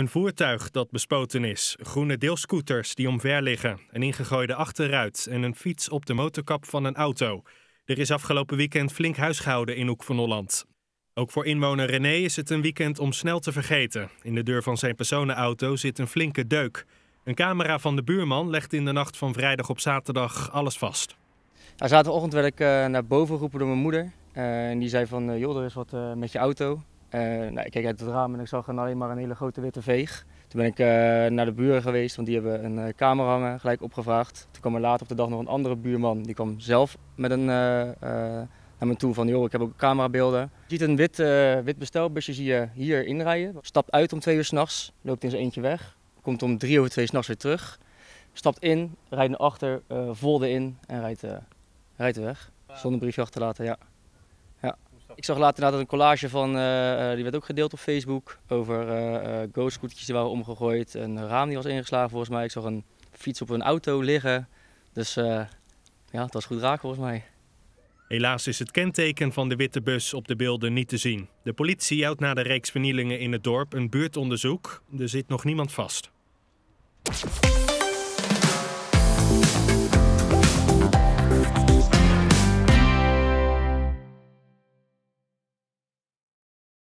Een voertuig dat bespoten is, groene deelscooters die omver liggen, een ingegooide achterruit en een fiets op de motorkap van een auto. Er is afgelopen weekend flink huisgehouden in Hoek van Holland. Ook voor inwoner René is het een weekend om snel te vergeten. In de deur van zijn personenauto zit een flinke deuk. Een camera van de buurman legt in de nacht van vrijdag op zaterdag alles vast. Ja, zaterdagochtend werd ik eh, naar boven geroepen door mijn moeder. Eh, en die zei van, eh, joh, er is wat met je auto. Eh, nou, ik keek uit het raam en ik zag alleen maar een hele grote witte veeg. Toen ben ik eh, naar de buren geweest, want die hebben een eh, camera hangen, gelijk opgevraagd. Toen kwam er later op de dag nog een andere buurman. Die kwam zelf met een, naar me toe van, joh, ik heb ook camerabeelden. Je ziet een wit, wit bestelbusje zie je hier inrijden. Stapt uit om twee uur s'nachts, loopt in zijn eentje weg. Komt om drie over twee s'nachts weer terug. Stapt in, rijdt naar achter, volde in en rijdt, rijdt weg. Zonder briefje achter te laten, ja. Ik zag later inderdaad een collage van, eh, eh, die werd ook gedeeld op Facebook, over uh, eh, go die waren omgegooid, een raam die was ingeslagen volgens mij. Ik zag een fiets op een auto liggen, dus ja, het was goed raak volgens mij. Helaas is het kenteken van de witte bus op de beelden niet te zien. De politie houdt na de reeks vernielingen in het dorp een buurtonderzoek. Er zit nog niemand vast.